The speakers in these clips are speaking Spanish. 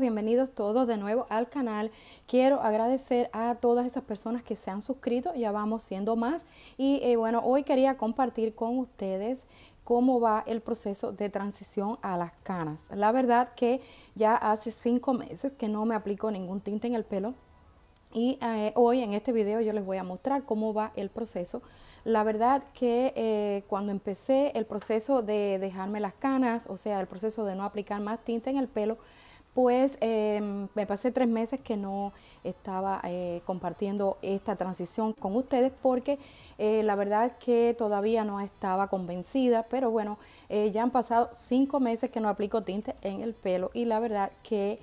bienvenidos todos de nuevo al canal. Quiero agradecer a todas esas personas que se han suscrito, ya vamos siendo más. Y eh, bueno, hoy quería compartir con ustedes cómo va el proceso de transición a las canas. La verdad que ya hace cinco meses que no me aplico ningún tinte en el pelo. Y eh, hoy en este video yo les voy a mostrar cómo va el proceso. La verdad que eh, cuando empecé el proceso de dejarme las canas, o sea, el proceso de no aplicar más tinta en el pelo, pues me pasé tres meses que no estaba eh, compartiendo esta transición con ustedes porque eh, la verdad es que todavía no estaba convencida, pero bueno, eh, ya han pasado cinco meses que no aplico tinte en el pelo y la verdad que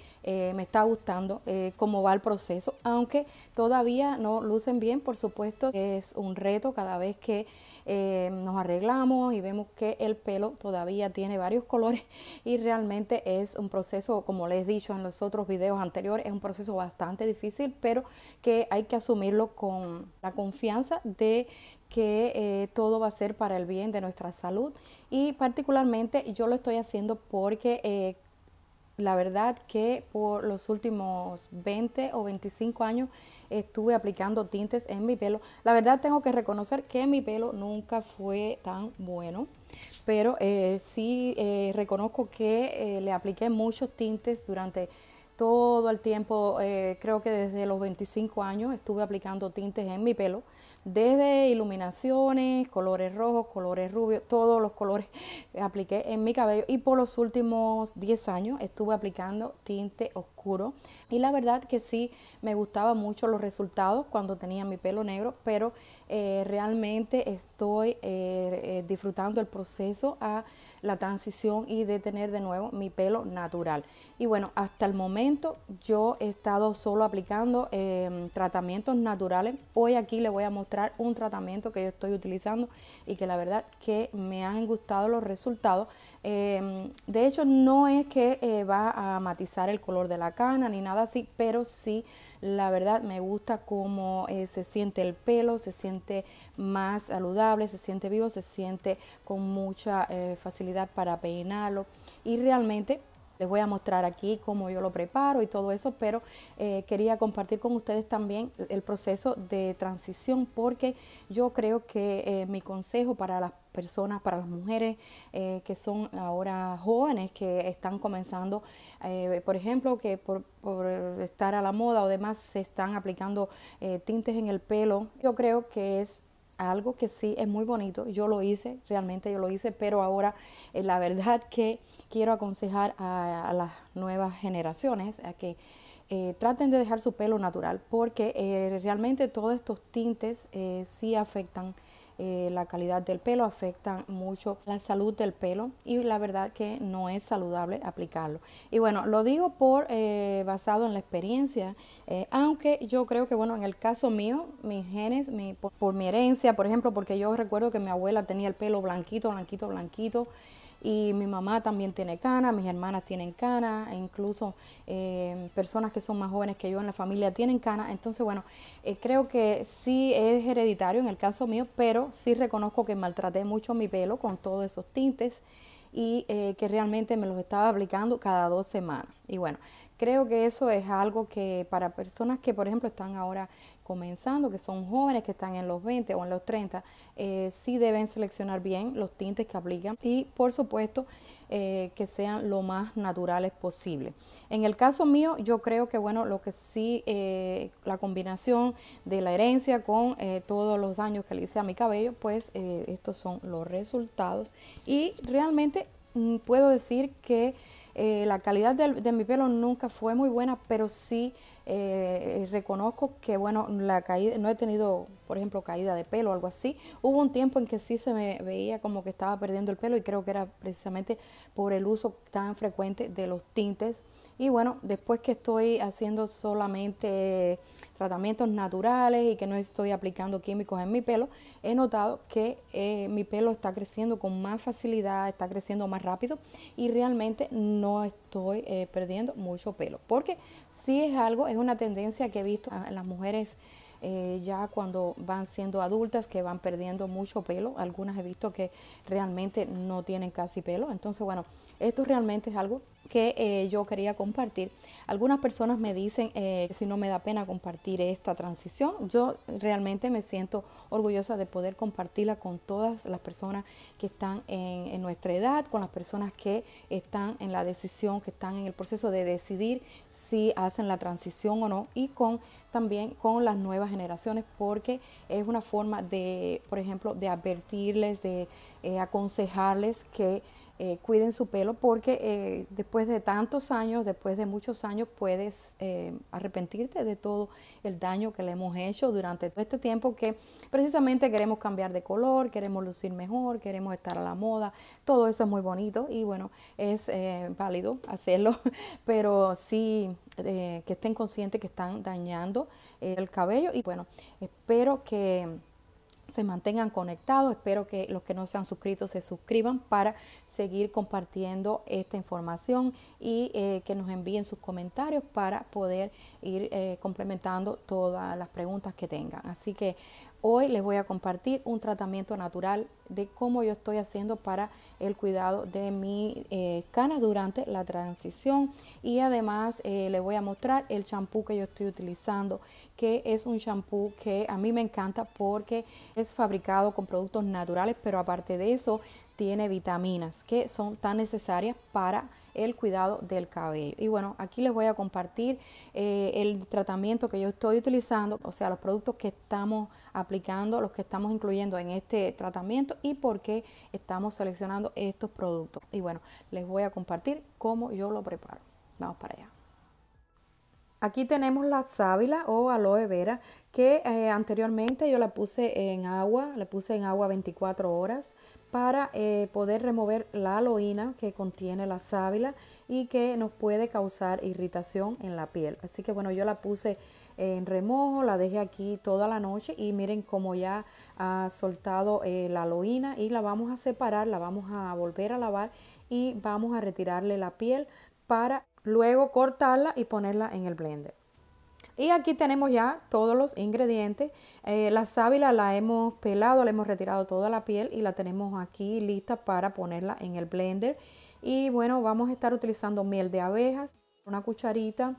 me está gustando cómo va el proceso, aunque todavía no lucen bien, por supuesto, es un reto cada vez que eh, nos arreglamos y vemos que el pelo todavía tiene varios colores y realmente es un proceso, como les he dicho en los otros videos anteriores, es un proceso bastante difícil, pero que hay que asumirlo con la confianza de que eh, todo va a ser para el bien de nuestra salud y particularmente yo lo estoy haciendo porque eh, la verdad que por los últimos 20 o 25 años estuve aplicando tintes en mi pelo. La verdad tengo que reconocer que mi pelo nunca fue tan bueno, pero eh, sí eh, reconozco que eh, le apliqué muchos tintes durante todo el tiempo, creo que desde los 25 años estuve aplicando tintes en mi pelo, desde iluminaciones, colores rojos, colores rubios, todos los colores apliqué en mi cabello y por los últimos 10 años estuve aplicando tinte oscuro y la verdad que sí me gustaba mucho los resultados cuando tenía mi pelo negro, pero eh, realmente estoy eh, eh, disfrutando el proceso a la transición y de tener de nuevo mi pelo natural. Y bueno, hasta el momento yo he estado solo aplicando em, tratamientos naturales. Hoy aquí le voy a mostrar un tratamiento que yo estoy utilizando y que la verdad que me han gustado los resultados Em, de hecho, no es que eh, va a matizar el color de la cana ni nada así, pero sí, la verdad, me gusta cómo eh, se siente el pelo, se siente más saludable, se siente vivo, se siente con mucha eh, facilidad para peinarlo. Y realmente les voy a mostrar aquí cómo yo lo preparo y todo eso, pero quería compartir con ustedes también el proceso de transición porque yo creo que mi consejo para las personas, para las mujeres eh, que son ahora jóvenes, que están comenzando, eh, por ejemplo, que por, estar a la moda o demás se están aplicando eh, tintes en el pelo. Yo creo que es algo que sí es muy bonito, yo lo hice, realmente yo lo hice, pero ahora la verdad que quiero aconsejar a, las nuevas generaciones a que... traten de dejar su pelo natural porque realmente todos estos tintes eh, sí afectan eh, la calidad del pelo, afecta mucho la salud del pelo y la verdad que no es saludable aplicarlo. Y bueno, lo digo por eh, basado en la experiencia, eh, aunque yo creo que bueno, en el caso mío, mis genes, mi, por mi herencia, por ejemplo, porque yo recuerdo que mi abuela tenía el pelo blanquito, blanquito, blanquito. Y mi mamá también tiene cana, mis hermanas tienen canas, e incluso eh, personas que son más jóvenes que yo en la familia tienen cana. Entonces, bueno, eh, creo que sí es hereditario en el caso mío, pero sí reconozco que maltraté mucho mi pelo con todos esos tintes y eh, que realmente me los estaba aplicando cada dos semanas. Y bueno, Creo que eso es algo que para personas que, por ejemplo, están ahora comenzando, que son jóvenes, que están en los 20 o en los 30, eh, sí deben seleccionar bien los tintes que aplican y, por supuesto, eh, que sean lo más naturales posible. En el caso mío, yo creo que, bueno, lo que sí, eh, la combinación de la herencia con todos los daños que le hice a mi cabello, pues estos son los resultados y realmente mm, puedo decir que eh, la calidad de, mi pelo nunca fue muy buena, pero sí eh, reconozco que, bueno, la caída, no he tenido por ejemplo, caída de pelo o algo así. Hubo un tiempo en que sí se me veía como que estaba perdiendo el pelo y creo que era precisamente por el uso tan frecuente de los tintes. Y bueno, después que estoy haciendo solamente tratamientos naturales y que no estoy aplicando químicos en mi pelo, he notado que eh, mi pelo está creciendo con más facilidad, está creciendo más rápido y realmente no estoy eh, perdiendo mucho pelo. Porque sí es algo, es una tendencia que he visto en las mujeres eh, ya cuando van siendo adultas que van perdiendo mucho pelo. Algunas he visto que realmente no tienen casi pelo. Entonces, bueno, esto realmente es algo que eh, yo quería compartir. Algunas personas me dicen eh, si no me da pena compartir esta transición. Yo realmente me siento orgullosa de poder compartirla con todas las personas que están en, nuestra edad, con las personas que están en la decisión, que están en el proceso de decidir si hacen la transición o no y con también con las nuevas generaciones porque es una forma de, por ejemplo, de advertirles, de eh, aconsejarles que eh, cuiden su pelo porque eh, después de tantos años, después de muchos años, puedes eh, arrepentirte de todo el daño que le hemos hecho durante todo este tiempo que precisamente queremos cambiar de color, queremos lucir mejor, queremos estar a la moda. Todo eso es muy bonito y bueno, es válido hacerlo, pero sí que estén conscientes que están dañando el cabello y bueno, espero que se mantengan conectados. Espero que los que no se han suscrito se suscriban para seguir compartiendo esta información y eh, que nos envíen sus comentarios para poder ir eh, complementando todas las preguntas que tengan. Así que Hoy les voy a compartir un tratamiento natural de cómo yo estoy haciendo para el cuidado de mi eh, canas durante la transición y además eh, les voy a mostrar el champú que yo estoy utilizando que es un champú que a mí me encanta porque es fabricado con productos naturales pero aparte de eso tiene vitaminas que son tan necesarias para el cuidado del cabello. Y bueno, aquí les voy a compartir eh, el tratamiento que yo estoy utilizando, o sea, los productos que estamos aplicando, los que estamos incluyendo en este tratamiento y por qué estamos seleccionando estos productos. Y bueno, les voy a compartir cómo yo lo preparo. Vamos para allá. Aquí tenemos la sábila o aloe vera que eh, anteriormente yo la puse en agua, la puse en agua 24 horas para eh, poder remover la aloína que contiene la sábila y que nos puede causar irritación en la piel. Así que bueno, yo la puse en remojo, la dejé aquí toda la noche y miren como ya ha soltado eh, la aloína y la vamos a separar, la vamos a volver a lavar y vamos a retirarle la piel para Luego cortarla y ponerla en el blender. Y aquí tenemos ya todos los ingredientes. Eh, la sábila la hemos pelado, le hemos retirado toda la piel y la tenemos aquí lista para ponerla en el blender. Y bueno, vamos a estar utilizando miel de abejas, una cucharita.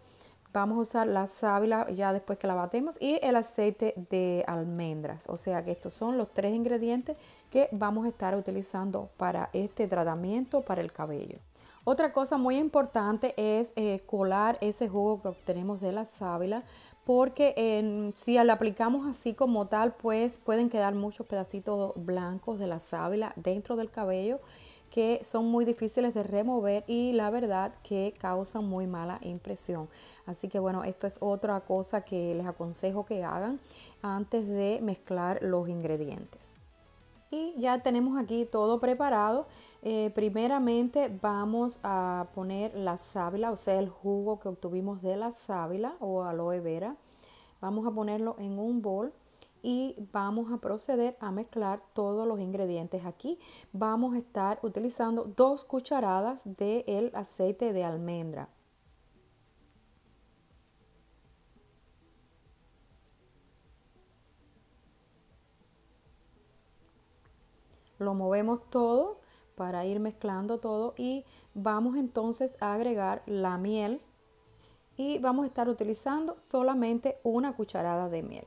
Vamos a usar la sábila ya después que la batemos y el aceite de almendras. O sea que estos son los tres ingredientes que vamos a estar utilizando para este tratamiento para el cabello. Otra cosa muy importante es eh, colar ese jugo que obtenemos de la sábila porque si la aplicamos así como tal, pues pueden quedar muchos pedacitos blancos de la sábila dentro del cabello que son muy difíciles de remover y la verdad que causan muy mala impresión. Así que bueno, esto es otra cosa que les aconsejo que hagan antes de mezclar los ingredientes. Y ya tenemos aquí todo preparado. Eh, primeramente vamos a poner la sábila, o sea, el jugo que obtuvimos de la sábila o aloe vera. Vamos a ponerlo en un bol y vamos a proceder a mezclar todos los ingredientes. Aquí vamos a estar utilizando dos cucharadas del aceite de almendra. Lo movemos todo para ir mezclando todo y vamos entonces a agregar la miel y vamos a estar utilizando solamente una cucharada de miel.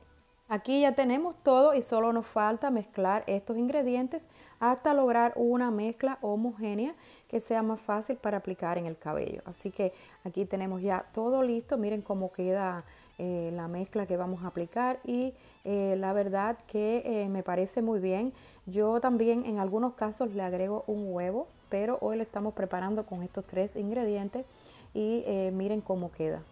Aquí ya tenemos todo y solo nos falta mezclar estos ingredientes hasta lograr una mezcla homogénea que sea más fácil para aplicar en el cabello. Así que aquí tenemos ya todo listo. Miren cómo queda eh, la mezcla que vamos a aplicar y eh, la verdad que eh, me parece muy bien. Yo también en algunos casos le agrego un huevo, pero hoy lo estamos preparando con estos tres ingredientes y miren cómo queda.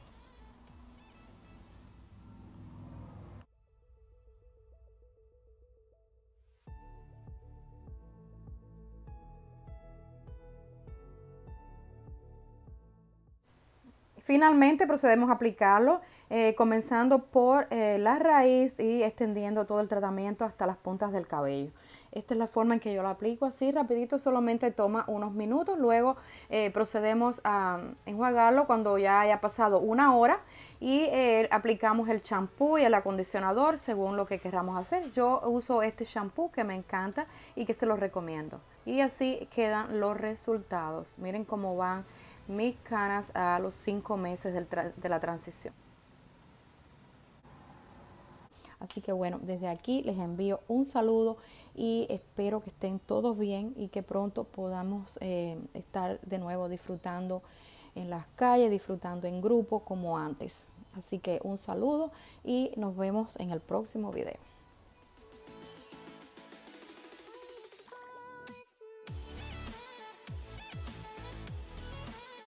Finalmente procedemos a aplicarlo eh, comenzando por eh, la raíz y extendiendo todo el tratamiento hasta las puntas del cabello. Esta es la forma en que yo lo aplico así rapidito, solamente toma unos minutos, luego eh, procedemos a enjuagarlo cuando ya haya pasado una hora y aplicamos el champú y el acondicionador según lo que queramos hacer. Yo uso este champú que me encanta y que se lo recomiendo. Y así quedan los resultados. Miren cómo van mis canas a los 5 meses de la transición. Así que bueno, desde aquí les envío un saludo y espero que estén todos bien y que pronto podamos eh, estar de nuevo disfrutando en las calles, disfrutando en grupo como antes. Así que un saludo y nos vemos en el próximo video.